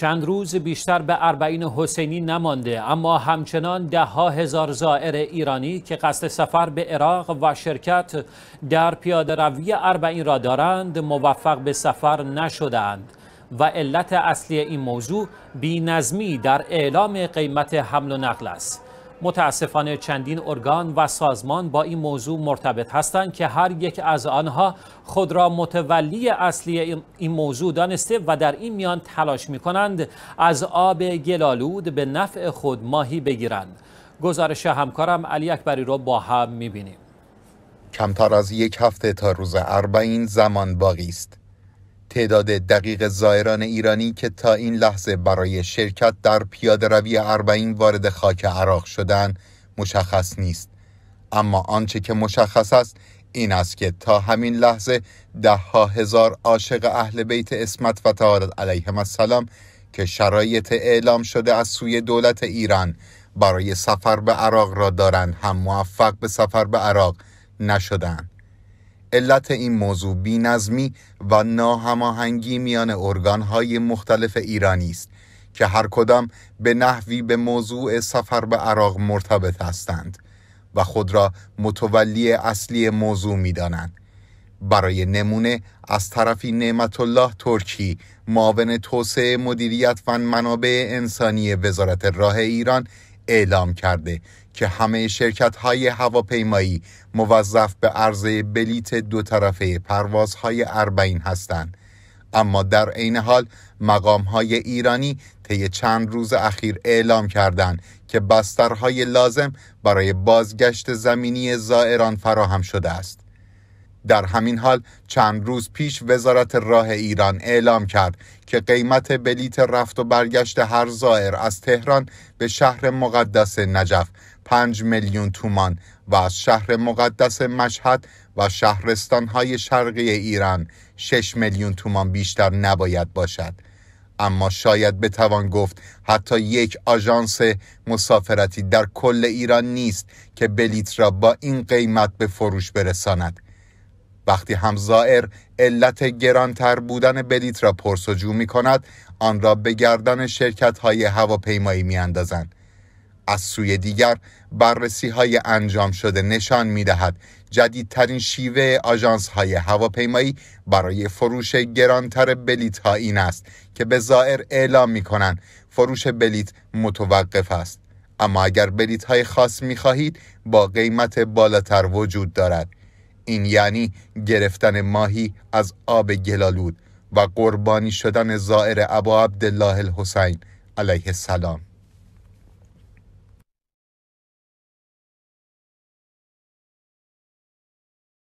چند روز بیشتر به اربعین حسینی نمانده اما همچنان ده ها هزار زائر ایرانی که قصد سفر به عراق و شرکت در پیاده روی اربعین را دارند موفق به سفر نشدند و علت اصلی این موضوع بینظمی در اعلام قیمت حمل و نقل است متاسفانه چندین ارگان و سازمان با این موضوع مرتبط هستند که هر یک از آنها خود را متولی اصلی این موضوع دانسته و در این میان تلاش می کنند از آب گلالود به نفع خود ماهی بگیرند گزارش همکارم علی اکبری را با هم می بینیم کمتر از یک هفته تا روز اربعین زمان باقی است تعداد دقیق زائران ایرانی که تا این لحظه برای شرکت در پیاده روی اربعین وارد خاک عراق شدن مشخص نیست اما آنچه که مشخص است این است که تا همین لحظه ده ها هزار عاشق اهل بیت اسمت و تعالی علیهم السلام که شرایط اعلام شده از سوی دولت ایران برای سفر به عراق را دارند هم موفق به سفر به عراق نشدند علت این موضوع بینظمی و ناهماهنگی میان های مختلف ایرانی است که هر کدام به نحوی به موضوع سفر به عراق مرتبط هستند و خود را متولی اصلی موضوع دانند برای نمونه از طرفی نعمت الله ترکی معاون توسعه مدیریت و منابع انسانی وزارت راه ایران اعلام کرده که همه شرکت های هواپیمایی موظف به عرضه بلیت دو طرفه پروازهای اربعین هستند اما در عین حال مقام های ایرانی طی چند روز اخیر اعلام کردند که بسترهای لازم برای بازگشت زمینی زائران فراهم شده است در همین حال چند روز پیش وزارت راه ایران اعلام کرد که قیمت بلیت رفت و برگشت هر زائر از تهران به شهر مقدس نجف 5 میلیون تومان و از شهر مقدس مشهد و شهرستانهای شرقی ایران 6 میلیون تومان بیشتر نباید باشد اما شاید بتوان گفت حتی یک آژانس مسافرتی در کل ایران نیست که بلیت را با این قیمت به فروش برساند وقتی همزائر علت گرانتر بودن بلیت را پرسجو می کند آن را به گردن شرکت های هواپیمایی می اندازند. از سوی دیگر بررسی های انجام شده نشان می دهد جدیدترین شیوه آژانس های هواپیمایی برای فروش گرانتر بلیت ها این است که به زائر اعلام می کنند فروش بلیت متوقف است اما اگر بلیت های خاص می خواهید با قیمت بالاتر وجود دارد این یعنی گرفتن ماهی از آب گلالود و قربانی شدن زائر ابا عبدالله الحسین علیه السلام